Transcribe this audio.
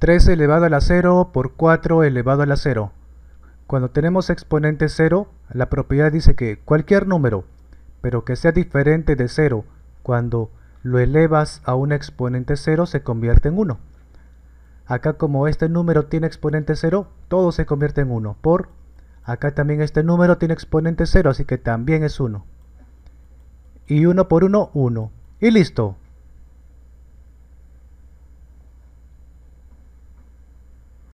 3 elevado la 0 por 4 elevado a la 0. Cuando tenemos exponente 0, la propiedad dice que cualquier número, pero que sea diferente de 0, cuando lo elevas a un exponente 0 se convierte en 1. Acá como este número tiene exponente 0, todo se convierte en 1. Por acá también este número tiene exponente 0, así que también es 1. Y 1 por 1, 1. Y listo.